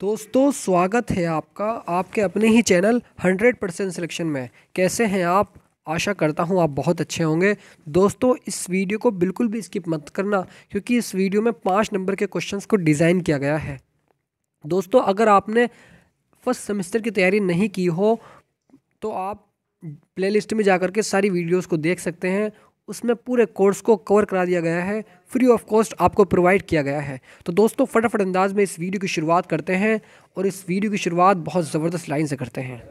दोस्तों स्वागत है आपका आपके अपने ही चैनल 100 परसेंट सिलेक्शन में कैसे हैं आप आशा करता हूं आप बहुत अच्छे होंगे दोस्तों इस वीडियो को बिल्कुल भी स्किप मत करना क्योंकि इस वीडियो में पाँच नंबर के क्वेश्चंस को डिज़ाइन किया गया है दोस्तों अगर आपने फर्स्ट सेमेस्टर की तैयारी नहीं की हो तो आप प्ले में जा के सारी वीडियोज़ को देख सकते हैं उसमें पूरे कोर्स को कवर करा दिया गया है फ्री ऑफ कॉस्ट आपको प्रोवाइड किया गया है तो दोस्तों फटाफट अंदाज में इस वीडियो की शुरुआत करते हैं और इस वीडियो की शुरुआत बहुत ज़बरदस्त लाइन से करते हैं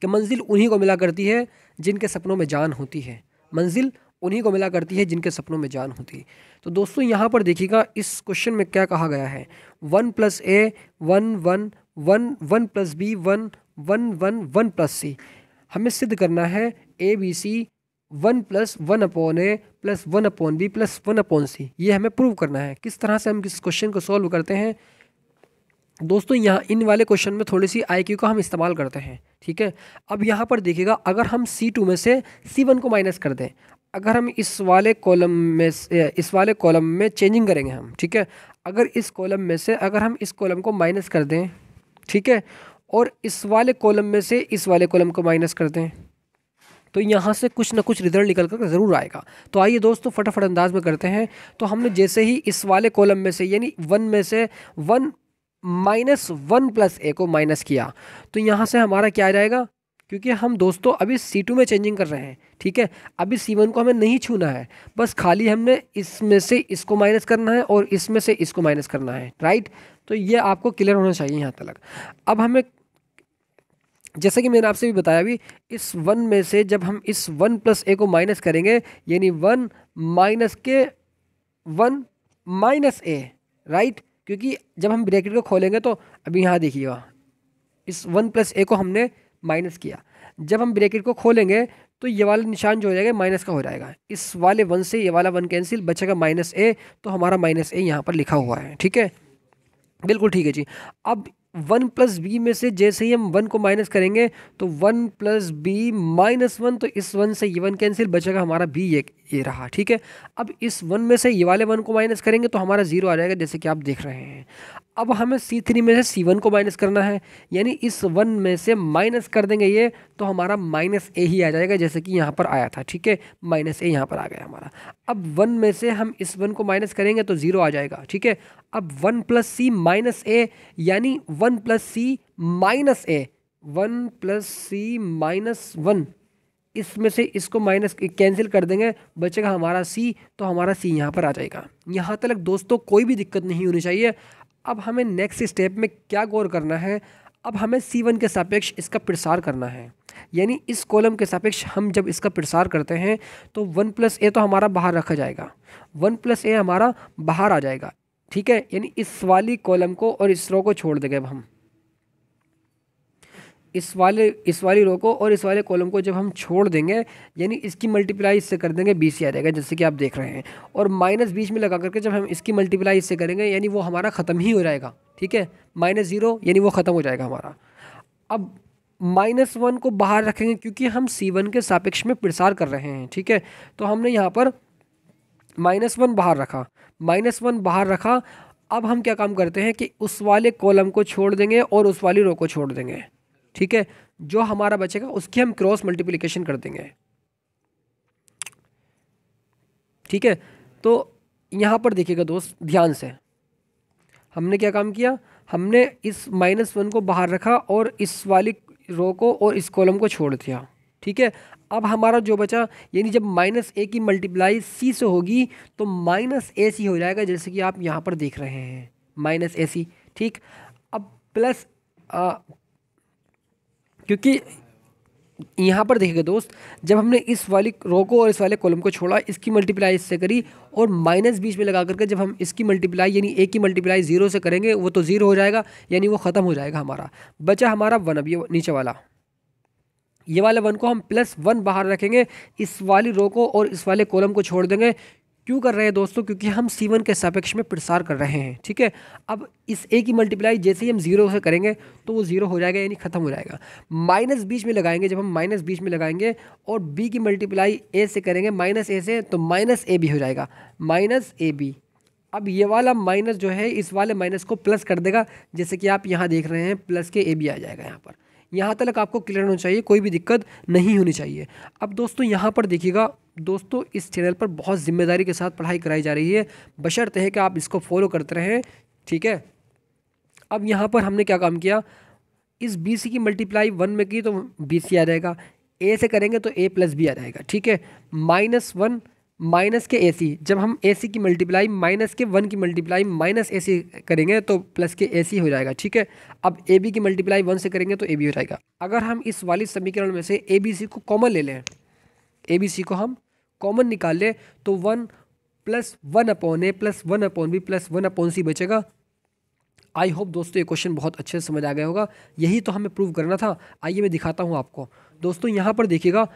कि मंजिल उन्हीं को मिला करती है जिनके सपनों में जान होती है मंजिल उन्हीं को मिला करती है जिनके सपनों में जान होती है तो दोस्तों यहाँ पर देखिएगा इस क्वेश्चन में क्या कहा गया है one plus a one one one one plus b one one one one plus c हमें सिद्ध करना है a B c one plus one upon a plus one upon b plus one upon c ये हमें prove करना है किस तरह से हम किस क्वेश्चन को सॉल्व करते हैं दोस्तों यहाँ इन वाले क्वेश्चन में थोड़ी सी आई का हम इस्तेमाल करते हैं ठीक है अब यहाँ पर देखिएगा अगर हम सी टू में से सी वन को माइनस कर दें अगर हम इस वाले कॉलम में इस वाले कॉलम में चेंजिंग करेंगे हम ठीक है अगर इस कॉलम में से अगर हम इस कॉलम को माइनस कर दें ठीक है और इस वाले कॉलम में से इस वाले कॉलम को माइनस कर दें तो यहाँ से कुछ ना कुछ रिजल्ट निकल कर ज़रूर आएगा तो आइए दोस्तों फटाफट अंदाज में करते हैं तो हमने जैसे ही इस वाले कॉलम में से यानी वन में से one minus one plus a को माइनस किया तो यहाँ से हमारा क्या आ जाएगा क्योंकि हम दोस्तों अभी सी टू में चेंजिंग कर रहे हैं ठीक है अभी सी वन को हमें नहीं छूना है बस खाली हमने इसमें से इसको माइनस करना है और इसमें से इसको माइनस करना है राइट तो ये आपको क्लियर होना चाहिए यहाँ तक अब हमें जैसे कि मैंने आपसे भी बताया अभी इस वन में से जब हम इस वन प्लस ए को माइनस करेंगे यानी वन माइनस के वन माइनस ए राइट क्योंकि जब हम ब्रैकेट को खोलेंगे तो अभी यहाँ देखिएगा इस वन प्लस ए को हमने माइनस किया जब हम ब्रैकेट को खोलेंगे तो ये वाला निशान जो हो जाएगा माइनस का हो जाएगा इस वाले वन से ये वाला वन कैंसिल बचेगा माइनस ए तो हमारा माइनस ए यहाँ पर लिखा हुआ है ठीक है बिल्कुल ठीक है जी अब वन प्लस बी में से जैसे ही हम वन को माइनस करेंगे तो one plus b minus one तो इस वन से ये वन कैंसिल बचेगा हमारा बी एक ये रहा ठीक है अब इस वन में से ये वाले वन को माइनस करेंगे तो हमारा जीरो आ जाएगा जैसे कि आप देख रहे हैं अब हमें सी थ्री में से सी वन को माइनस करना है यानी इस वन में से माइनस कर देंगे ये तो हमारा माइनस ए ही आ जाएगा जैसे कि यहाँ पर आया था ठीक है माइनस ए यहाँ पर आ गया हमारा अब वन में से हम इस वन को माइनस करेंगे तो ज़ीरो आ जाएगा ठीक है अब one plus C minus a यानी one plus C minus a one plus C minus one इसमें से इसको माइनस कैंसिल कर देंगे बचेगा हमारा सी तो हमारा सी यहाँ पर आ जाएगा यहाँ तक दोस्तों कोई भी दिक्कत नहीं होनी चाहिए अब हमें नेक्स्ट स्टेप में क्या गौर करना है अब हमें सी वन के सापेक्ष इसका प्रसार करना है यानी इस कॉलम के सापेक्ष हम जब इसका प्रसार करते हैं तो वन प्लस ए तो हमारा बाहर रखा जाएगा वन प्लस ए हमारा बाहर आ जाएगा ठीक है यानी इस वाली कॉलम को और इस रो को छोड़ देंगे अब हम इस वाले इस वाली रो को और इस वाले कॉलम को जब हम छोड़ देंगे यानी इसकी मल्टीप्लाई इससे कर देंगे बीस सी आ जाएगा जैसे कि आप देख रहे हैं और माइनस बीच में लगा करके जब हम इसकी मल्टीप्लाई इससे करेंगे यानी वो हमारा ख़त्म ही हो जाएगा ठीक है माइनस ज़ीरो यानी वो ख़त्म हो जाएगा हमारा अब माइनस वन को बाहर रखेंगे क्योंकि हम सी वन के सापेक्ष में प्रसार कर रहे हैं ठीक है तो हमने यहाँ पर माइनस वन बाहर रखा माइनस वन बाहर रखा अब हम क्या काम करते हैं कि उस वाले कॉलम को छोड़ देंगे और उस वाली रो को छोड़ देंगे ठीक है जो हमारा बचेगा उसकी हम क्रॉस मल्टीप्लीकेशन कर देंगे ठीक है तो यहाँ पर देखिएगा दोस्त ध्यान से हमने क्या काम किया हमने इस माइनस वन को बाहर रखा और इस वाली रो को और इस कॉलम को छोड़ दिया ठीक है अब हमारा जो बचा यानी जब माइनस ए की मल्टीप्लाई सी से होगी तो माइनस ए सी हो जाएगा जैसे कि आप यहाँ पर देख रहे हैं माइनस ए सी ठीक अब प्लस क्योंकि यहाँ पर देखिएगा दोस्त जब हमने इस वाली रो को और इस वाले कॉलम को छोड़ा इसकी मल्टीप्लाई इससे करी और माइनस बीच में लगा करके जब हम इसकी मल्टीप्लाई यानी ए की मल्टीप्लाई जीरो से करेंगे वो तो ज़ीरो हो जाएगा यानी वो ख़त्म हो जाएगा हमारा बचा हमारा वन अब ये नीचे वाला ये वाले वन को हम प्लस वन बाहर रखेंगे इस वाली रो को और इस वाले कॉलम को छोड़ देंगे क्यों कर रहे हैं दोस्तों क्योंकि हम सी वन के सापेक्ष में प्रसार कर रहे हैं ठीक है अब इस ए की मल्टीप्लाई जैसे ही हम जीरो से करेंगे तो वो जीरो हो जाएगा यानी ख़त्म हो जाएगा माइनस बीच में लगाएंगे जब हम माइनस बीच में लगाएंगे और बी की मल्टीप्लाई ए से करेंगे माइनस ए से तो माइनस ए बी हो जाएगा माइनस ए बी अब ये वाला माइनस जो है इस वाले माइनस को प्लस कर देगा जैसे कि आप यहाँ देख रहे हैं प्लस के ए बी आ जाएगा यहाँ पर यहाँ तक आपको क्लियर होना चाहिए कोई भी दिक्कत नहीं होनी चाहिए अब दोस्तों यहाँ पर देखिएगा दोस्तों इस चैनल पर बहुत जिम्मेदारी के साथ पढ़ाई कराई जा रही है बशर्त है कि आप इसको फॉलो करते रहें ठीक है अब यहाँ पर हमने क्या काम किया इस बी सी की मल्टीप्लाई वन में की तो बी सी आ जाएगा ए से करेंगे तो ए प्लस बी आ जाएगा ठीक है माइनस वन माइनस के ए सी जब हम ए सी की मल्टीप्लाई माइनस के वन की मल्टीप्लाई माइनस ए सी करेंगे तो प्लस के ए सी हो जाएगा ठीक है अब ए बी की मल्टीप्लाई वन से करेंगे तो ए बी हो जाएगा अगर हम इस वाली समीकरण में से ए बी सी को कॉमन ले लें ए बी सी को हम कॉमन निकाल लें तो one plus one upon a plus one upon b plus one upon c बचेगा आई होप दोस्तों ये क्वेश्चन बहुत अच्छे से समझ आ गया होगा यही तो हमें प्रूव करना था आइए मैं दिखाता हूँ आपको दोस्तों यहाँ पर देखिएगा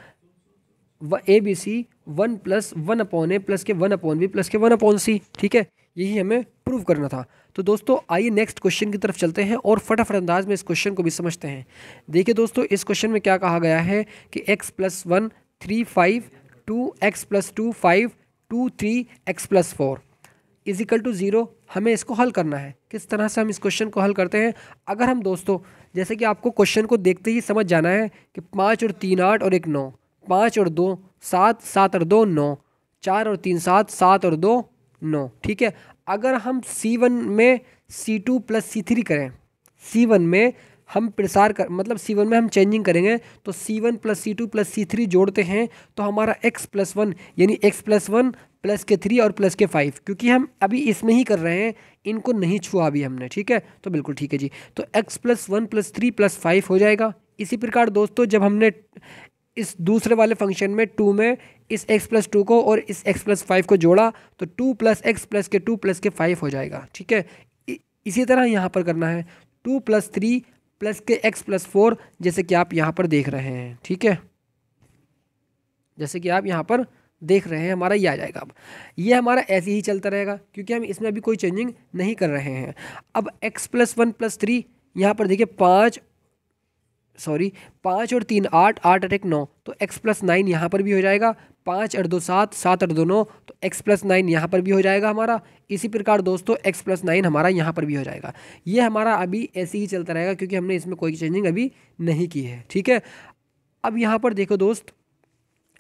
a B c one plus one upon a plus के वन अपॉन बी प्लस के वन अपॉन सी ठीक है यही हमें प्रूव करना था तो दोस्तों आइए नेक्स्ट क्वेश्चन की तरफ चलते हैं और फटाफट अंदाज में इस क्वेश्चन को भी समझते हैं देखिए दोस्तों इस क्वेश्चन में क्या कहा गया है कि x plus one three five two x plus two five two three x plus four equal to zero हमें इसको हल करना है किस तरह से हम इस क्वेश्चन को हल करते हैं अगर हम दोस्तों जैसे कि आपको क्वेश्चन को देखते ही समझ जाना है कि पाँच और तीन आठ और एक नौ पाँच और दो सात सात और दो नौ चार और तीन सात सात और दो नौ ठीक है अगर हम सी वन में सी टू प्लस सी थ्री करें सी वन में हम प्रसार कर मतलब सी वन में हम चेंजिंग करेंगे तो सी वन प्लस सी टू प्लस सी थ्री जोड़ते हैं तो हमारा एक्स प्लस वन यानी एक्स प्लस वन प्लस के थ्री और प्लस के फाइव क्योंकि हम अभी इसमें ही कर रहे हैं इनको नहीं छुआ अभी हमने ठीक है तो बिल्कुल ठीक है जी तो x plus one plus three plus five हो जाएगा इसी प्रकार दोस्तों जब हमने इस दूसरे वाले फंक्शन में टू में इस एक्स प्लस टू को और इस एक्स प्लस फाइव को जोड़ा तो टू प्लस एक्स प्लस के टू प्लस के फाइव हो जाएगा ठीक है इसी तरह यहाँ पर करना है टू प्लस थ्री प्लस के एक्स प्लस फोर जैसे कि आप यहाँ पर देख रहे हैं ठीक है जैसे कि आप यहाँ पर देख रहे हैं हमारा ये आ जाएगा अब ये हमारा ऐसे ही चलता रहेगा क्योंकि हम इसमें अभी कोई चेंजिंग नहीं कर रहे हैं अब x plus one plus three यहाँ पर देखिए पाँच सॉरी पाँच और तीन आठ आठ आठ एक नौ तो एक्स प्लस नाइन यहाँ पर भी हो जाएगा पाँच अठ दो सात सात अठ दो नौ तो एक्स प्लस नाइन यहाँ पर भी हो जाएगा हमारा इसी प्रकार दोस्तों एक्स प्लस नाइन हमारा यहाँ पर भी हो जाएगा ये हमारा अभी ऐसे ही चलता रहेगा क्योंकि हमने इसमें कोई चेंजिंग अभी नहीं की है ठीक है अब यहाँ पर देखो दोस्त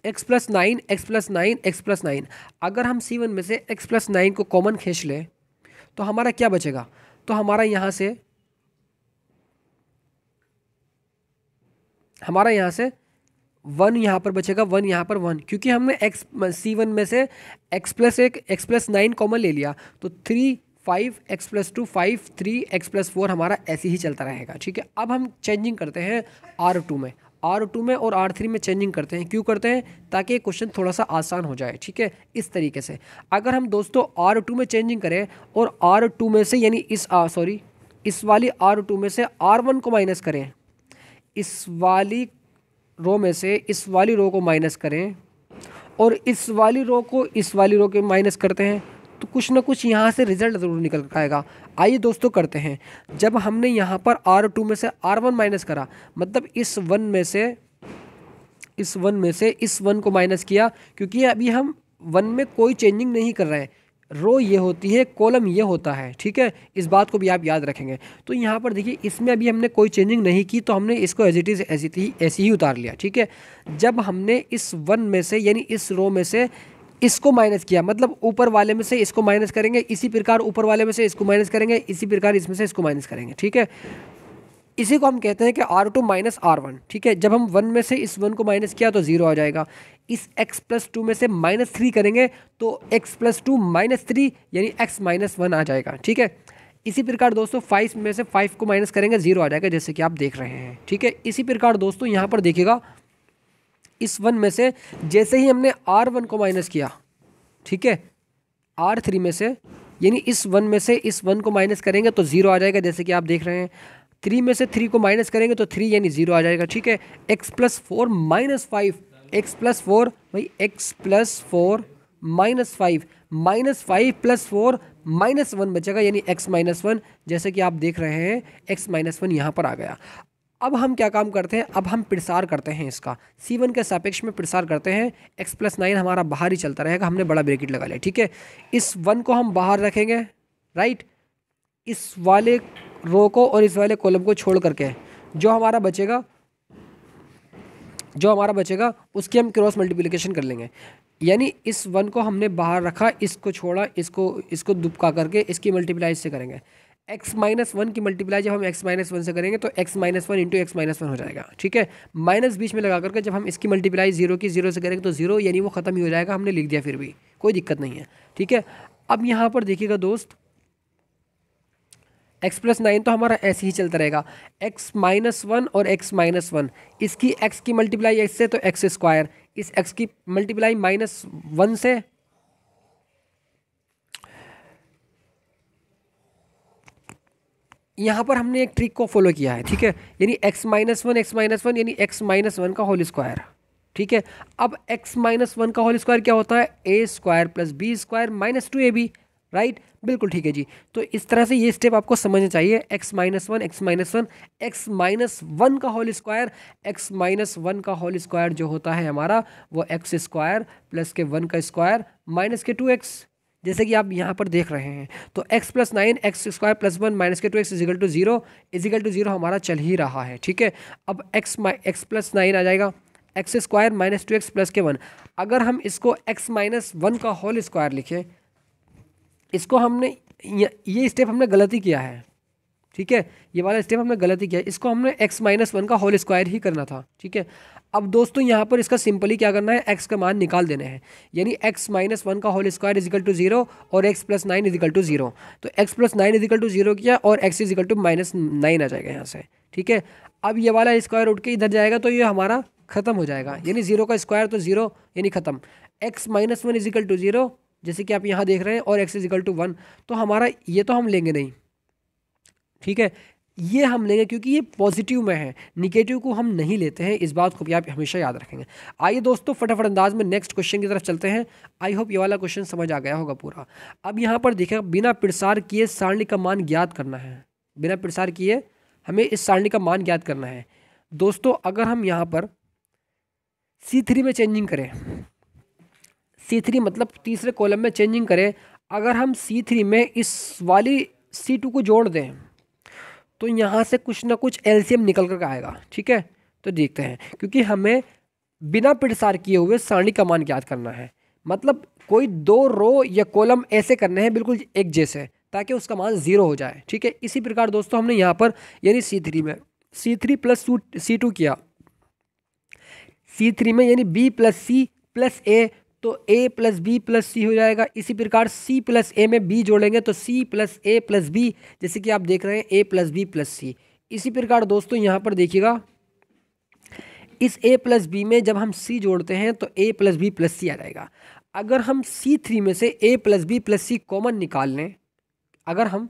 x plus nine x plus nine x plus nine अगर हम सी वन में से एक्स प्लस नाइन को कॉमन खींच लें तो हमारा क्या बचेगा तो हमारा यहाँ से हमारा यहाँ से वन यहाँ पर बचेगा वन यहाँ पर वन क्योंकि हमने एक्स सी वन में से एक्स प्लस एक एक्स प्लस नाइन कॉमन ले लिया तो three five x plus two five three x plus four हमारा ऐसे ही चलता रहेगा ठीक है अब हम चेंजिंग करते हैं आर टू में आर टू में और आर थ्री में चेंजिंग करते हैं क्यों करते हैं ताकि क्वेश्चन थोड़ा सा आसान हो जाए ठीक है इस तरीके से अगर हम दोस्तों आर टू में चेंजिंग करें और आर टू में से यानी इस सॉरी इस वाली आर टू में से आर वन को माइनस करें इस वाली रो में से इस वाली रो को माइनस करें और इस वाली रो को इस वाली रो के माइनस करते हैं तो कुछ ना कुछ यहाँ से रिजल्ट ज़रूर निकल कर आएगा आइए दोस्तों करते हैं जब हमने यहाँ पर आर टू में से आर वन माइनस करा मतलब इस वन में से इस वन में से इस वन को माइनस किया क्योंकि अभी हम वन में कोई चेंजिंग नहीं कर रहे हैं रो ये होती है कॉलम ये होता है ठीक है इस बात को भी आप याद रखेंगे तो यहाँ पर देखिए इसमें अभी हमने कोई चेंजिंग नहीं की तो हमने इसको एज इट इज़ ऐसी ही ऐसे ही उतार लिया ठीक है जब हमने इस वन में से यानी इस रो में से इसको माइनस किया मतलब ऊपर वाले में से इसको माइनस करेंगे इसी प्रकार ऊपर वाले में से इसको माइनस करेंगे इसी प्रकार इसमें से इसको माइनस करेंगे ठीक है इसी को हम कहते हैं कि R two minus R one ठीक है जब हम वन में से इस वन को माइनस किया तो ज़ीरो आ जाएगा इस एक्स प्लस टू में से माइनस थ्री करेंगे तो x plus two minus three यानी एक्स माइनस वन आ जाएगा ठीक है इसी प्रकार दोस्तों फाइव में से फाइव को माइनस करेंगे ज़ीरो आ जाएगा जैसे कि आप देख रहे हैं ठीक है इसी प्रकार दोस्तों यहाँ पर देखिएगा इस वन में से जैसे ही हमने आर वन को माइनस किया ठीक है आर थ्री में से यानी इस वन में से इस वन को माइनस करेंगे तो ज़ीरो आ जाएगा जैसे कि आप देख रहे हैं थ्री में से थ्री को माइनस करेंगे तो थ्री यानी जीरो आ जाएगा ठीक है x plus four minus five x plus four भाई x plus four minus five minus five plus four minus one बचेगा यानी एक्स माइनस वन जैसे कि आप देख रहे हैं एक्स माइनस वन यहाँ पर आ गया अब हम क्या काम करते हैं अब हम प्रसार करते हैं इसका सी वन के सापेक्ष में प्रसार करते हैं एक्स प्लस नाइन हमारा बाहर ही चलता रहेगा हमने बड़ा ब्रेकेट लगा लिया ठीक है इस वन को हम बाहर रखेंगे राइट इस वाले रो को और इस वाले कॉलम को छोड़ करके जो हमारा बचेगा जो हमारा बचेगा उसकी हम क्रॉस मल्टीप्लिकेशन कर लेंगे यानी इस वन को हमने बाहर रखा इसको छोड़ा इसको इसको दुबका करके इसकी मल्टीप्लाई से करेंगे एक्स माइनस वन की मल्टीप्लाई जब हम एक्स माइनस वन से करेंगे तो x minus one into x minus one हो जाएगा ठीक है माइनस बीच में लगा करके जब हम इसकी मल्टीप्लाई जीरो की जीरो से करेंगे तो जीरो यानी वो ख़त्म ही हो जाएगा हमने लिख दिया फिर भी कोई दिक्कत नहीं है ठीक है अब यहाँ पर देखिएगा दोस्त एक्स प्लस नाइन तो हमारा ऐसे ही चलता रहेगा एक्स माइनस वन और एक्स माइनस वन इसकी एक्स की मल्टीप्लाई से तो एक्स स्क्वायर इस एक्स की मल्टीप्लाई माइनस वन से यहाँ पर हमने एक ट्रिक को फॉलो किया है ठीक है यानी x minus one x minus one यानी एक्स माइनस वन का होल स्क्वायर ठीक है अब एक्स माइनस वन का होल स्क्वायर क्या होता है a square plus b square minus two a b right बिल्कुल ठीक है जी तो इस तरह से ये स्टेप आपको समझना चाहिए x minus one x minus one x minus one का whole square x minus one का होल स्क्वायर जो होता है हमारा वो एक्स स्क्वायर प्लस के वन का स्क्वायर माइनस के टू एक्स जैसे कि आप यहाँ पर देख रहे हैं तो x plus nine x square plus one minus के two x equal to zero equal to zero हमारा चल ही रहा है ठीक है अब x माइ एक्स प्लस नाइन आ जाएगा x square minus two x plus के वन अगर हम इसको एक्स माइनस वन का होल स्क्वायर लिखें इसको हमने ये स्टेप हमने गलती किया है ठीक है ये वाला स्टेप हमने गलती किया इसको हमने x माइनस वन का होल स्क्वायर ही करना था ठीक है अब दोस्तों यहाँ पर इसका सिंपली क्या करना है x का मान निकाल देने हैं यानी x माइनस वन का whole square equal to zero और x plus nine equal to zero तो x plus nine equal to zero किया और x equal to minus nine आ जाएगा यहाँ से ठीक है अब ये वाला स्क्वायर उठ के इधर जाएगा तो ये हमारा खत्म हो जाएगा यानी जीरो का स्क्वायर तो जीरो यानी खत्म x minus one equal to zero जैसे कि आप यहाँ देख रहे हैं और एक्स इजिकल टू वन तो हमारा ये तो हम लेंगे नहीं ठीक है ये हम लेंगे क्योंकि ये पॉजिटिव में है निगेटिव को हम नहीं लेते हैं इस बात को भी आप हमेशा याद रखेंगे आइए दोस्तों फटाफट अंदाज में नेक्स्ट क्वेश्चन की तरफ चलते हैं आई होप ये वाला क्वेश्चन समझ आ गया होगा पूरा अब यहाँ पर देखें बिना प्रसार किए सारणी का मान ज्ञात करना है बिना प्रसार किए हमें इस सारणी का मान ज्ञात करना है दोस्तों अगर हम यहाँ पर सी थ्री में चेंजिंग करें सी थ्री मतलब तीसरे कॉलम में चेंजिंग करें अगर हम सी थ्री में इस वाली सी टू को जोड़ दें तो यहाँ से कुछ ना कुछ एम निकल कर आएगा ठीक है तो देखते हैं क्योंकि हमें बिना पिटसार किए हुए सारणी का मान ज्ञात करना है मतलब कोई दो रो या कॉलम ऐसे करने हैं बिल्कुल एक जैसे ताकि उसका मान ज़ीरो हो जाए ठीक है इसी प्रकार दोस्तों हमने यहाँ पर यानी सी थ्री में सी थ्री प्लस सी टू किया सी थ्री में यानी b plus c plus a तो ए प्लस बी प्लस सी हो जाएगा इसी प्रकार सी प्लस ए में बी जोड़ेंगे तो c plus a plus b जैसे कि आप देख रहे हैं a plus B plus c इसी प्रकार दोस्तों यहाँ पर देखिएगा इस ए प्लस बी में जब हम सी जोड़ते हैं तो ए प्लस बी प्लस सी आ जाएगा अगर हम सी थ्री में से a plus B plus c common निकाल लें अगर हम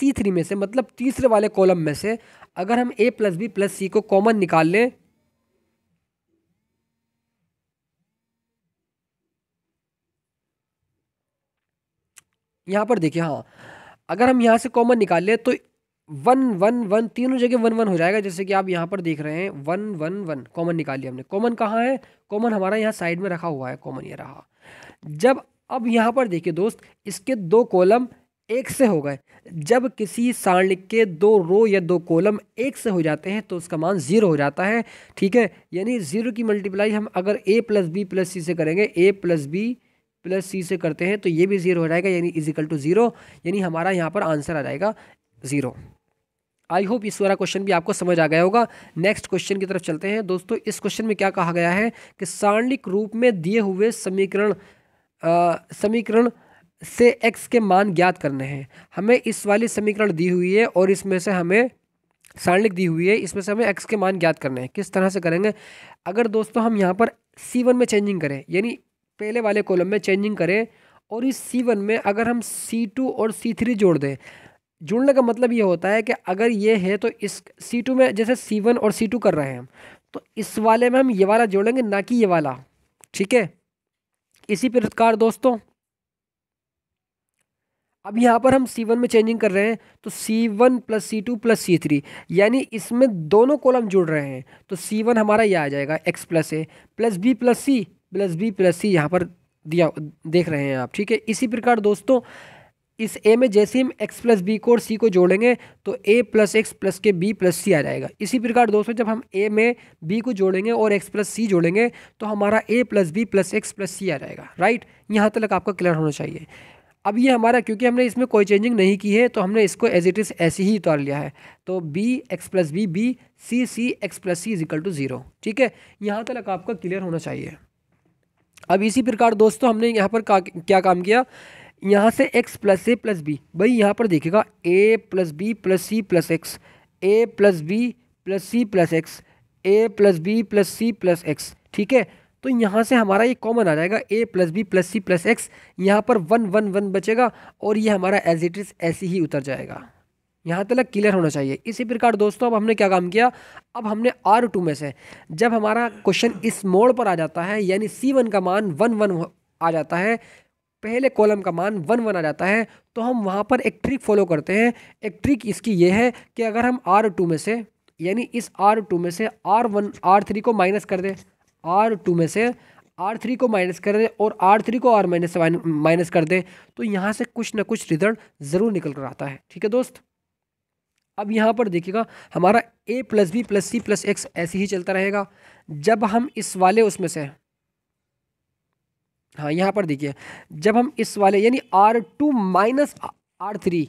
सी थ्री में से मतलब तीसरे वाले कॉलम में से अगर हम a plus B plus c को कॉमन निकाल लें यहाँ पर देखिए हाँ अगर हम यहाँ से कॉमन निकाल लें तो वन वन वन तीनों जगह वन वन हो जाएगा जैसे कि आप यहाँ पर देख रहे हैं वन वन वन कॉमन निकाल लिया हमने कॉमन कहाँ है कॉमन हमारा यहाँ साइड में रखा हुआ है कॉमन ये रहा जब अब यहाँ पर देखिए दोस्त इसके दो कॉलम एक से हो गए जब किसी सारणिक के दो रो या दो कॉलम एक से हो जाते हैं तो उसका मान ज़ीरो हो जाता है ठीक है यानी ज़ीरो की मल्टीप्लाई हम अगर a plus B plus c से करेंगे a plus B plus c से करते हैं तो ये भी ज़ीरो हो जाएगा यानी इजिकल टू ज़ीरो यानी हमारा यहाँ पर आंसर आ जाएगा ज़ीरो आई होप इस वाला क्वेश्चन भी आपको समझ आ गया होगा नेक्स्ट क्वेश्चन की तरफ चलते हैं दोस्तों इस क्वेश्चन में क्या कहा गया है कि सारणिक रूप में दिए हुए समीकरण समीकरण से एक्स के मान ज्ञात करने हैं हमें इस वाली समीकरण दी हुई है और इसमें से हमें सारणिक दी हुई है इसमें से हमें एक्स के मान ज्ञात करने हैं किस तरह से करेंगे अगर दोस्तों हम यहाँ पर सी वन में चेंजिंग करें यानी पहले वाले कॉलम में चेंजिंग करें और इस सी वन में अगर हम सी टू और सी थ्री जोड़ दें जुड़ने का मतलब ये होता है कि अगर ये है तो इस सी टू में जैसे सी वन और सी टू कर रहे हैं हम तो इस वाले में हम ये वाला जोड़ेंगे ना कि ये वाला ठीक है इसी प्रकार दोस्तों अब यहाँ पर हम C1 में चेंजिंग कर रहे हैं तो C1 वन प्लस सी टू प्लस सी थ्री यानी इसमें दोनों कॉलम जुड़ रहे हैं तो C1 हमारा यह आ जाएगा x plus a plus B plus c plus B plus c यहाँ पर दिया देख रहे हैं आप ठीक है इसी प्रकार दोस्तों इस ए में जैसे हम एक्स प्लस बी को और सी को जोड़ेंगे तो ए प्लस एक्स प्लस के बी प्लस सी आ जाएगा इसी प्रकार दोस्तों जब हम ए में बी को जोड़ेंगे और एक्स प्लस सी जोड़ेंगे तो हमारा a plus B plus x plus सी आ जाएगा राइट यहाँ तक आपका क्लियर होना चाहिए अब ये हमारा क्योंकि हमने इसमें कोई चेंजिंग नहीं की है तो हमने इसको एज इट इज़ ऐसे ही उतार लिया है तो b x plus b b c c x plus c equal to zero ठीक है यहाँ तक आपका क्लियर होना चाहिए अब इसी प्रकार दोस्तों हमने यहाँ पर का, क्या काम किया यहाँ से x plus a plus b भाई यहाँ पर देखिएगा a plus B plus c plus x a plus B plus c plus x a plus B plus c plus x ठीक है तो यहाँ से हमारा ये कॉमन आ जाएगा a plus B plus c plus x यहाँ पर वन वन वन बचेगा और ये हमारा एज इट इज़ ऐसे ही उतर जाएगा यहाँ तक क्लियर होना चाहिए इसी प्रकार दोस्तों अब हमने क्या काम किया अब हमने आर टू में से जब हमारा क्वेश्चन इस मोड़ पर आ जाता है यानी सी वन का मान वन वन आ जाता है पहले कॉलम का मान वन वन आ जाता है तो हम वहाँ पर एक ट्रिक फॉलो करते हैं एक ट्रिक इसकी ये है कि अगर हम आर टू में से यानी इस आर टू में से आर वन आर थ्री को माइनस कर दें आर टू में से आर थ्री को माइनस कर दें और आर थ्री को आर माइनस से माइनस कर दें तो यहाँ से कुछ ना कुछ रिजल्ट ज़रूर निकल कर आता है ठीक है दोस्त अब यहाँ पर देखिएगा हमारा a plus B plus c plus x ऐसे ही चलता रहेगा जब हम इस वाले उसमें से हाँ यहाँ पर देखिए जब हम इस वाले यानी R two minus R three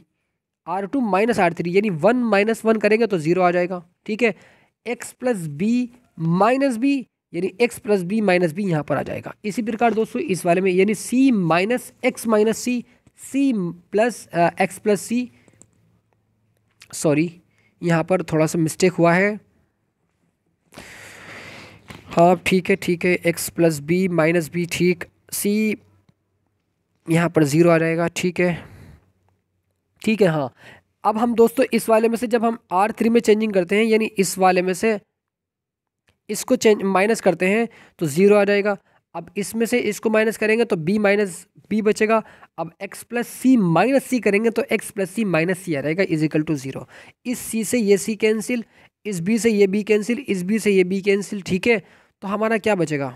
R two minus R three यानी वन माइनस वन करेंगे तो ज़ीरो आ जाएगा ठीक है x plus b minus b यानी x plus b minus b यहाँ पर आ जाएगा इसी प्रकार दोस्तों इस वाले में यानी c minus x minus c c plus x plus c sorry यहाँ पर थोड़ा सा मिस्टेक हुआ है हाँ ठीक है ठीक है x plus b minus b ठीक सी यहाँ पर ज़ीरो आ जाएगा ठीक है ठीक है हाँ अब हम दोस्तों इस वाले में से जब हम आर थ्री में चेंजिंग करते हैं यानी इस वाले में से इसको चेंज माइनस करते हैं तो ज़ीरो आ जाएगा अब इसमें से इसको माइनस करेंगे तो बी माइनस बी बचेगा अब एक्स प्लस सी माइनस सी करेंगे तो एक्स प्लस सी माइनस सी आ रहेगा इजिकल टू ज़ीरो इस सी से ये सी कैंसिल इस बी से ये बी कैंसिल इस बी से ये बी कैंसिल ठीक है तो हमारा क्या बचेगा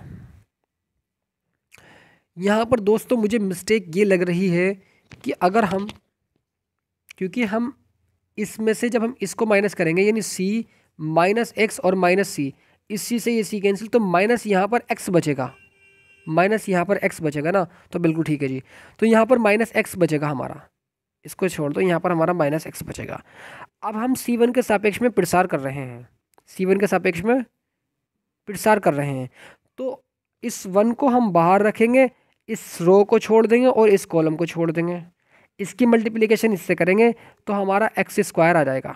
यहाँ पर दोस्तों मुझे मिस्टेक ये लग रही है कि अगर हम क्योंकि हम इसमें से जब हम इसको माइनस करेंगे यानी सी माइनस एक्स और माइनस सी इस सी से ये सी कैंसिल तो माइनस यहाँ पर एक्स बचेगा माइनस यहाँ पर एक्स बचेगा ना तो बिल्कुल ठीक है जी तो यहाँ पर माइनस एक्स बचेगा हमारा इसको छोड़ दो यहाँ पर हमारा माइनस एक्स बचेगा अब हम सी वन के सापेक्ष में प्रसार कर रहे हैं सी वन के सापेक्ष में प्रसार कर रहे हैं तो इस वन को हम बाहर रखेंगे इस रो को छोड़ देंगे और इस कॉलम को छोड़ देंगे इसकी मल्टीप्लीकेशन इससे करेंगे तो हमारा एक्स स्क्वायर आ जाएगा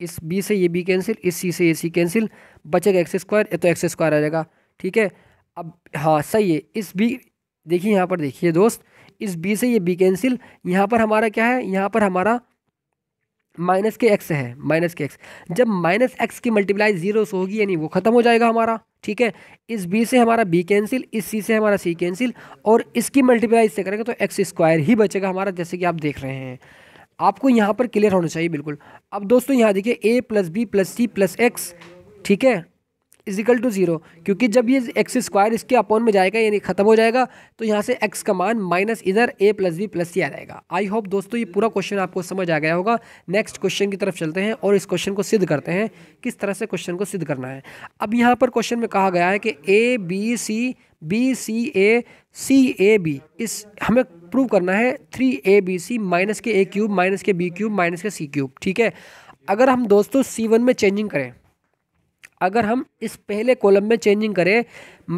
इस बी से ये बी कैंसिल इस सी से ये सी कैंसिल बचेगा एक्स स्क्वायर तो एक्स स्क्वायर आ जाएगा ठीक है अब हाँ सही है इस बी देखिए यहाँ पर देखिए दोस्त इस बी से ये बी कैंसिल यहाँ पर हमारा क्या है यहाँ पर हमारा माइनस के एक्स है माइनस के एक्स जब माइनस एक्स की मल्टीप्लाई जीरो से होगी यानी वो ख़त्म हो जाएगा हमारा ठीक है इस बी से हमारा बी कैंसिल इस सी से हमारा सी कैंसिल और इसकी मल्टीप्लाई इससे करेंगे तो एक्स स्क्वायर ही बचेगा हमारा जैसे कि आप देख रहे हैं आपको यहाँ पर क्लियर होना चाहिए बिल्कुल अब दोस्तों यहाँ देखिए a plus B plus c plus x ठीक है इजिकल टू ज़ीरो क्योंकि जब ये एक्स स्क्वायर इसके अपॉन में जाएगा यानी ख़त्म हो जाएगा तो यहाँ से एक्स का मान माइनस इधर ए प्लस बी प्लस सी आ जाएगा आई होप दोस्तों ये पूरा क्वेश्चन आपको समझ आ गया होगा नेक्स्ट क्वेश्चन की तरफ चलते हैं और इस क्वेश्चन को सिद्ध करते हैं किस तरह से क्वेश्चन को सिद्ध करना है अब यहाँ पर क्वेश्चन में कहा गया है कि a B c b c a c a b इस हमें प्रूव करना है three A B C minus के ए क्यूब माइनस के बी क्यूब माइनस के सी क्यूब ठीक है अगर हम दोस्तों सी वन में चेंजिंग करें अगर हम इस पहले कॉलम में चेंजिंग करें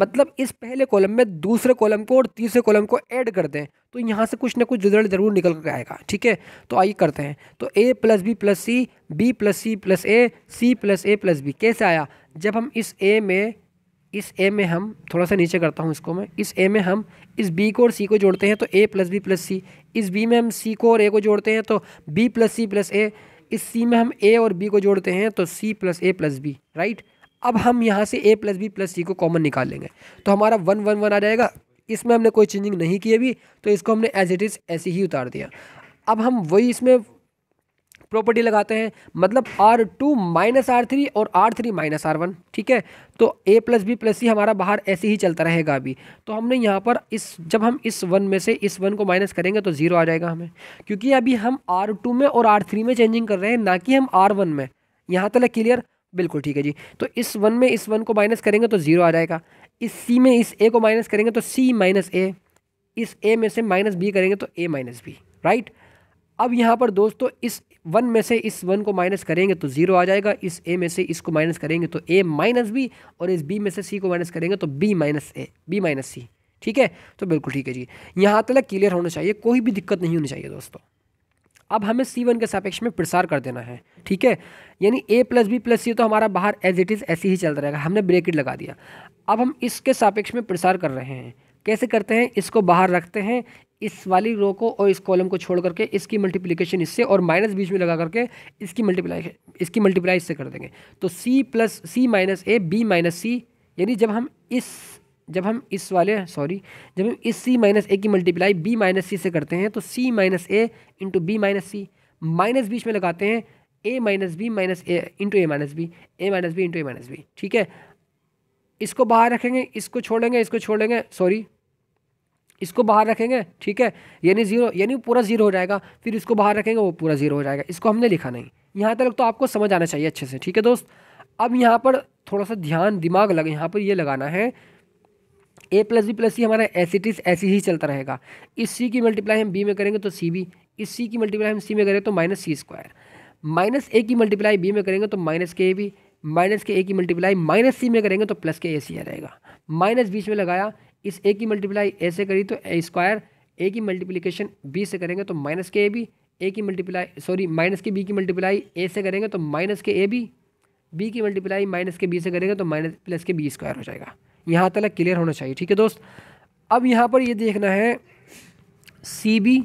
मतलब इस पहले कॉलम में दूसरे कॉलम को और तीसरे कॉलम को ऐड कर दें तो यहाँ से कुछ ना कुछ रिजल्ट ज़रूर निकल कर आएगा ठीक है तो आइए करते हैं तो ए plus B plus c b plus c plus a c plus a plus b कैसे आया जब हम इस ए में इस ए में हम थोड़ा सा नीचे करता हूँ इसको मैं इस ए में हम इस बी को और सी को जोड़ते हैं तो ए प्लस बी प्लस सी इस बी में हम सी को और ए को जोड़ते हैं तो b plus c plus a इस सी में हम ए और बी को जोड़ते हैं तो c plus a plus b right अब हम यहाँ से a plus B plus c को कॉमन निकाल लेंगे तो हमारा वन वन वन आ जाएगा इसमें हमने कोई चेंजिंग नहीं की अभी तो इसको हमने एज इट इज़ ऐसे ही उतार दिया अब हम वही इसमें प्रॉपर्टी लगाते हैं मतलब R two minus R three और R three minus R one ठीक है तो ए प्लस बी प्लस सी हमारा बाहर ऐसे ही चलता रहेगा अभी तो हमने यहाँ पर इस जब हम इस वन में से इस वन को माइनस करेंगे तो ज़ीरो आ जाएगा हमें क्योंकि अभी हम आर टू में और आर थ्री में चेंजिंग कर रहे हैं ना कि हम आर वन में यहाँ तक क्लियर बिल्कुल ठीक है जी तो इस वन में इस वन को माइनस करेंगे तो ज़ीरो आ जाएगा इस सी में इस ए को माइनस करेंगे तो सी माइनस ए इस ए में से माइनस बी करेंगे तो ए माइनस बी राइट अब यहाँ पर दोस्तों इस वन में से इस वन को माइनस करेंगे तो ज़ीरो आ जाएगा इस ए में से इसको माइनस करेंगे तो ए माइनस बी और इस बी में से सी को माइनस करेंगे तो b minus a b minus c ठीक है तो बिल्कुल ठीक है जी यहाँ तक क्लियर होना चाहिए कोई भी दिक्कत नहीं होनी चाहिए दोस्तों अब हमें सी वन के सापेक्ष में प्रसार कर देना है ठीक है यानी a plus B plus c तो हमारा बाहर एज इट इज़ ऐसे ही चलता रहेगा हमने ब्रेकिट लगा दिया अब हम इसके सापेक्ष में प्रसार कर रहे हैं कैसे करते हैं इसको बाहर रखते हैं इस वाली रो को और इस कॉलम को छोड़ करके इसकी मल्टीप्लीकेशन इससे और माइनस बीच में लगा करके इसकी मल्टीप्लाई इसकी मल्टीप्लाई इससे कर देंगे तो c plus C minus a b minus c यानी जब हम इस जब हम इस वाले सॉरी जब हम इस सी माइनस ए की मल्टीप्लाई बी माइनस सी से करते हैं तो c minus a into b minus c minus बीच में लगाते हैं a minus b minus a into a minus b a minus b into a minus b ठीक है इसको बाहर रखेंगे इसको छोड़ेंगे इसको छोड़ेंगे सॉरी इसको बाहर रखेंगे ठीक है यानी ज़ीरो यानी पूरा ज़ीरो हो जाएगा फिर इसको बाहर रखेंगे वो पूरा ज़ीरो हो जाएगा इसको हमने लिखा नहीं यहाँ तक तो आपको समझ आना चाहिए अच्छे से ठीक है दोस्त अब यहाँ पर थोड़ा सा ध्यान दिमाग लग यहाँ पर ये लगाना है a plus B plus c हमारा एस इट इज़ ऐसे ही चलता रहेगा इस सी की मल्टीप्लाई हम बी में करेंगे तो सी बी इस सी की मल्टीप्लाई हम सी तो में करेंगे तो minus C square minus a की मल्टीप्लाई बी में करेंगे तो माइनस के ए बी माइनस के ए की मल्टीप्लाई माइनस सी में करेंगे तो प्लस के ए सी आ जाएगा माइनस बीच में लगाया इस ए की मल्टीप्लाई ए से करी तो स्क्वायर ए की मल्टीप्लीकेशन बी से करेंगे तो माइनस के ए बी ए की मल्टीप्लाई सॉरी माइनस के बी की मल्टीप्लाई ए से करेंगे तो माइनस के ए बी बी की मल्टीप्लाई माइनस के बी से करेंगे तो माइनस प्लस के बी स्क्वायर हो जाएगा यहाँ तक क्लियर होना चाहिए ठीक है दोस्त अब यहाँ पर ये देखना है सी बी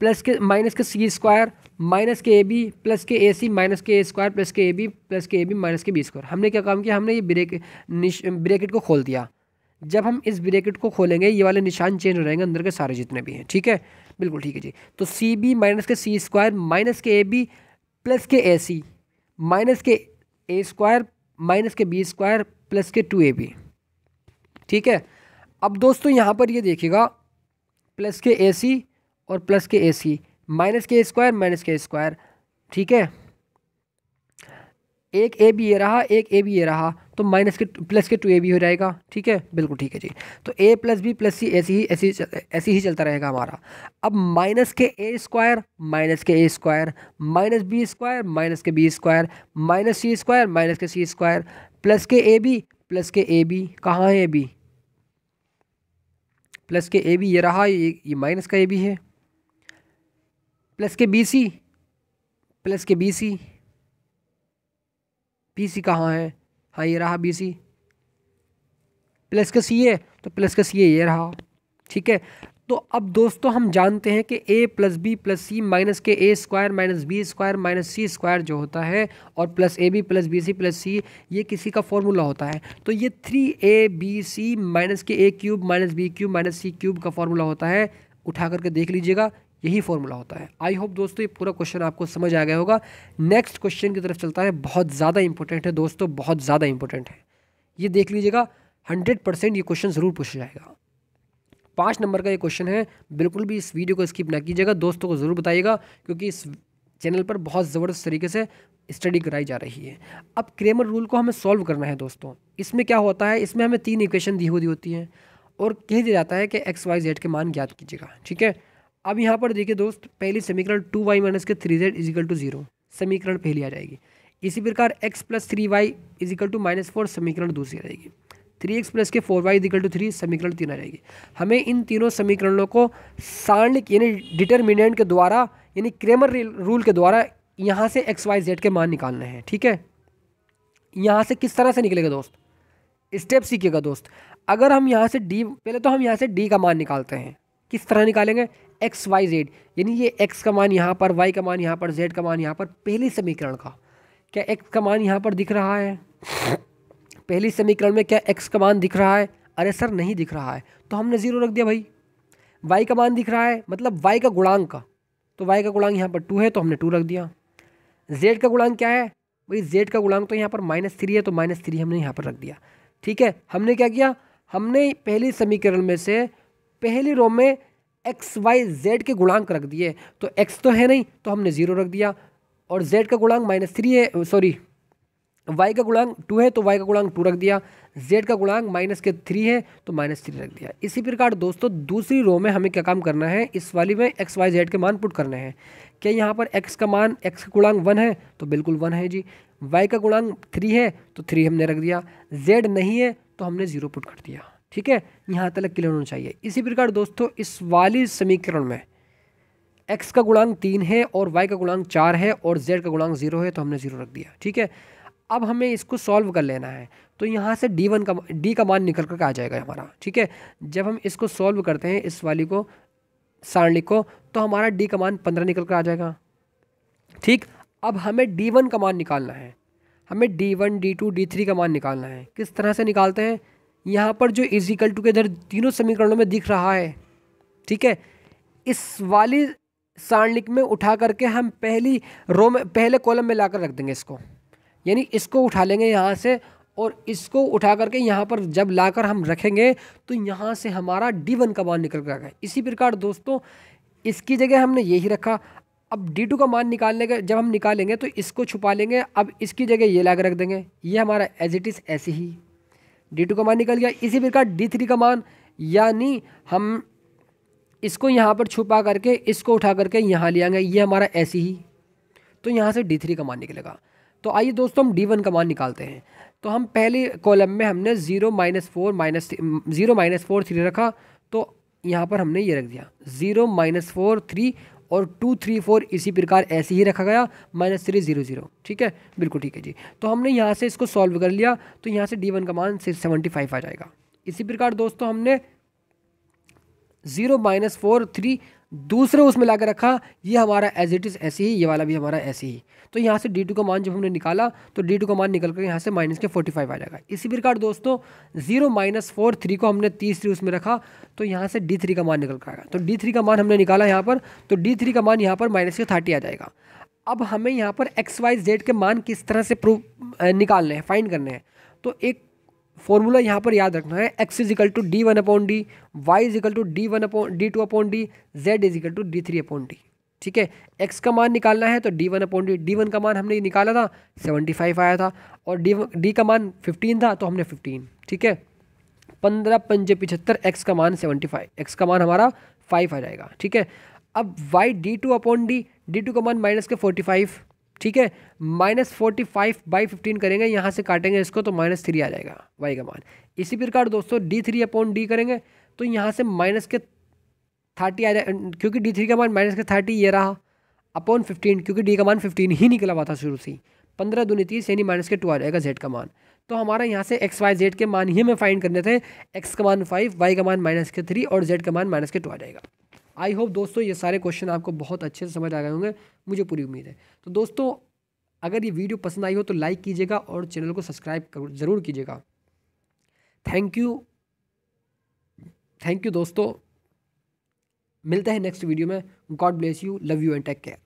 प्लस के माइनस के सी स्क्वायर माइनस के ए बी प्लस के ए सी माइनस के ए स्क्वायर प्लस के ए बी प्लस के ए बी माइनस के बी स्क्वायर हमने क्या काम किया हमने ये ब्रेक ब्रेकेट को खोल दिया जब हम इस ब्रेकेट को खोलेंगे ये वाले निशान चेंज हो जाएंगे अंदर के सारे जितने भी हैं ठीक है बिल्कुल ठीक है जी तो सी बी माइनस के सी स्क्वायर माइनस के ए बी प्लस के ए सी माइनस के ए स्क्वायर माइनस के बी स्क्वायर प्लस के टू ए बी ठीक है अब दोस्तों यहाँ पर ये देखिएगा प्लस के ए सी और प्लस के ए सी माइनस के स्क्वायर माइनस के स्क्वायर ठीक है एक ए बी ये रहा एक ए बी ये रहा तो माइनस के प्लस के टू ए भी हो जाएगा ठीक है बिल्कुल ठीक है जी तो ए प्लस बी प्लस सी ऐसे ही ही ऐसे ही चलता रहेगा हमारा अब माइनस के ए स्क्वायर माइनस के ए square minus B square minus के बी स्क्वायर माइनस सी स्क्वायर माइनस के सी स्क्वायर प्लस के ए बी प्लस के ए बी कहाँ है ए बी प्लस के ए बी ये रहा ये ये माइनस का ए बी है प्लस के बी सी प्लस के बी सी बी सी कहाँ है हाँ ये रहा बी सी प्लस का सी ए तो प्लस का सी ए ये रहा ठीक है तो अब दोस्तों हम जानते हैं कि A plus B plus C minus के ए square minus B square minus सी स्क्वायर जो होता है और plus A B plus B C plus C ये किसी का फॉर्मूला होता है तो ये three A B C minus के ए cube minus B cube minus C cube का फॉर्मूला होता है उठा करके देख लीजिएगा यही फॉर्मूला होता है आई होप दोस्तों ये पूरा क्वेश्चन आपको समझ आ गया होगा नेक्स्ट क्वेश्चन की तरफ चलता है बहुत ज़्यादा इंपॉर्टेंट है दोस्तों बहुत ज़्यादा इंपॉर्टेंट है ये देख लीजिएगा हंड्रेड परसेंट ये क्वेश्चन ज़रूर पूछा जाएगा पाँच नंबर का ये क्वेश्चन है बिल्कुल भी इस वीडियो को स्किप ना कीजिएगा दोस्तों को ज़रूर बताइएगा क्योंकि इस चैनल पर बहुत ज़बरदस्त तरीके से स्टडी कराई जा रही है अब क्रेमर रूल को हमें सॉल्व करना है दोस्तों इसमें क्या होता है इसमें हमें तीन इक्वेशन दी हुई होती हैं और कह दिया जाता है कि एक्स वाई जेड के मान ज्ञात कीजिएगा ठीक है अब यहाँ पर देखिए दोस्त पहली समीकरण टू वाई माइनस के three Z equal to zero समीकरण पहली आ जाएगी इसी प्रकार X plus three Y equal to minus four समीकरण दूसरी आ जाएगी थ्री एक्स प्लस के four Y equal to three समीकरण तीन आ जाएगी हमें इन तीनों समीकरणों को सारणिक यानी डिटर्मिनेंट के द्वारा यानी क्रेमर रूल के द्वारा यहाँ से एक्स वाई जेड के मान निकालने हैं ठीक है यहाँ से किस तरह से निकलेगा दोस्त स्टेप सीखिएगा दोस्त अगर हम यहाँ से डी पहले तो हम यहाँ से डी का मान निकालते हैं किस तरह निकालेंगे एक्स वाई जेड यानी ये एक्स का मान यहाँ पर वाई का मान यहाँ पर जेड का मान यहाँ पर पहले समीकरण का क्या एक्स का मान यहाँ पर दिख रहा है पहले समीकरण में क्या एक्स का मान दिख रहा है अरे सर नहीं दिख रहा है तो हमने ज़ीरो रख दिया भाई वाई का मान दिख रहा है मतलब वाई का गुणांक का तो वाई का गुणांक यहाँ पर टू है तो हमने टू रख दिया जेड का गुणांक क्या है भाई जेड का गुणांक तो यहाँ पर माइनस थ्री है तो माइनस थ्री हमने यहाँ पर रख दिया ठीक है हमने क्या किया हमने पहले समीकरण में से पहली रो में एक्स वाई जेड के गुणांक रख दिए तो एक्स तो है नहीं तो हमने ज़ीरो रख दिया और जेड का गुणांक माइनस थ्री है सॉरी वाई का गुणांक टू है तो वाई का गुणांक टू रख दिया जेड का गुणांक माइनस के थ्री है तो माइनस थ्री रख दिया इसी प्रकार दोस्तों दूसरी रो में हमें क्या काम करना है इस वाली में एक्स वाई जेड के मान पुट करने हैं क्या यहाँ पर एक्स का मान एक्स का गुणांक वन है तो बिल्कुल वन है जी वाई का गुणांक थ्री है तो थ्री हमने रख दिया जेड नहीं है तो हमने ज़ीरो पुट कर दिया ठीक है यहाँ तक क्लियर होना चाहिए इसी प्रकार दोस्तों इस वाली समीकरण में एक्स का गुणांक तीन है और वाई का गुणांक चार है और जेड का गुणांक जीरो है तो हमने जीरो रख दिया ठीक है अब हमें इसको सॉल्व कर लेना है तो यहाँ से डी वन का डी का मान निकल करके आ जाएगा हमारा ठीक है जब हम इसको सॉल्व करते हैं इस वाली को सारणी को तो हमारा डी का मान पंद्रह निकल कर आ जाएगा ठीक अब हमें डी वन का मान निकालना है हमें D one D two D three का मान निकालना है किस तरह से निकालते हैं यहाँ पर जो इजिकल इधर तीनों समीकरणों में दिख रहा है ठीक है इस वाली सारणिक में उठा करके हम पहली रो में पहले कॉलम में ला कर रख देंगे इसको यानी इसको उठा लेंगे यहाँ से और इसको उठा करके यहाँ पर जब लाकर हम रखेंगे तो यहाँ से हमारा डी वन का मान निकल कर आएगा इसी प्रकार दोस्तों इसकी जगह हमने यही रखा अब डी टू का मान निकालने का जब हम निकालेंगे तो इसको छुपा लेंगे अब इसकी जगह ये ला कर रख देंगे ये हमारा एज इट इज़ ऐसे ही डी टू का मान निकल गया इसी प्रकार डी थ्री का मान यानी हम इसको यहाँ पर छुपा करके इसको उठा करके यहाँ ले आएंगे ये हमारा ऐसी ही तो यहाँ से डी थ्री का मान निकलेगा तो आइए दोस्तों हम डी वन का मान निकालते हैं तो हम पहले कॉलम में हमने zero minus four minus zero minus four three रखा तो यहाँ पर हमने ये रख दिया ज़ीरो माइनस फोर थ्री और टू थ्री फोर इसी प्रकार ऐसे ही रखा गया माइनस थ्री जीरो जीरो ठीक है बिल्कुल ठीक है जी तो हमने यहाँ से इसको सॉल्व कर लिया तो यहाँ से डी वन का मान सिर्फ सेवेंटी फाइव आ जाएगा इसी प्रकार दोस्तों हमने ज़ीरो माइनस फोर थ्री दूसरे उसमें ला रखा ये हमारा एज इट इज़ ऐसी ही ये वाला भी हमारा ऐसे ही तो यहाँ से डी टू का मान जब हमने निकाला तो डी टू का मान निकल कर यहाँ से माइनस के फोर्टी फाइव आ जाएगा इसी प्रकार दोस्तों जीरो माइनस फोर थ्री को हमने तीसरी उसमें रखा तो यहाँ से डी थ्री का मान निकल कर आएगा तो डी थ्री का मान हमने निकाला यहाँ पर तो डी थ्री का मान यहाँ पर माइनस के थर्टी आ जाएगा अब हमें यहाँ पर एक्स वाई जेड के मान किस तरह से प्रूव निकालने हैं फाइंड करने हैं तो एक फॉर्मूला यहाँ पर याद रखना है X equal to D one upon D Y equal to D one upon D two upon D Z equal to D three upon D ठीक है एक्स का मान निकालना है तो D one upon D D one का मान हमने निकाला था सेवेंटी फाइव आया था और डी डी का मान फिफ्टीन था तो हमने फिफ्टीन ठीक है पंद्रह पंजे पिछहत्तर एक्स का मान सेवेंटी फाइव एक्स का मान हमारा फाइव आ जाएगा ठीक है अब Y D two upon D D two का मान माइनस के फोर्टी फाइव ठीक है minus forty five by fifteen करेंगे यहाँ से काटेंगे इसको तो माइनस थ्री आ जाएगा वाई का मान इसी प्रकार दोस्तों डी थ्री अपॉन डी करेंगे तो यहाँ से माइनस के थर्टी आ जाए अं, क्योंकि डी थ्री का मान माइनस के थर्टी ये रहा अपॉन फिफ्टीन क्योंकि डी का मान फिफ्टीन ही निकला हुआ था शुरू से पंद्रह दूनी तीस यानी माइनस के टू आ जाएगा जेड का मान तो हमारा यहाँ से एक्स वाई जेड के मान ही हमें फाइंड करने थे एक्स का मान फाइव वाई का मान माइनस के थ्री और जेड का मान माइनस के टू आ जाएगा आई होप दोस्तों ये सारे क्वेश्चन आपको बहुत अच्छे से समझ आ गए होंगे मुझे पूरी उम्मीद है तो दोस्तों अगर ये वीडियो पसंद आई हो तो लाइक कीजिएगा और चैनल को सब्सक्राइब ज़रूर कीजिएगा थैंक यू थैंक यू दोस्तों मिलते हैं नेक्स्ट वीडियो में God bless you love you and take care